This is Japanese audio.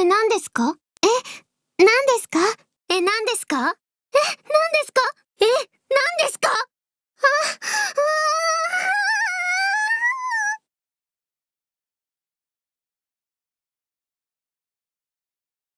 え、何ですかえ、何ですかえ、何ですか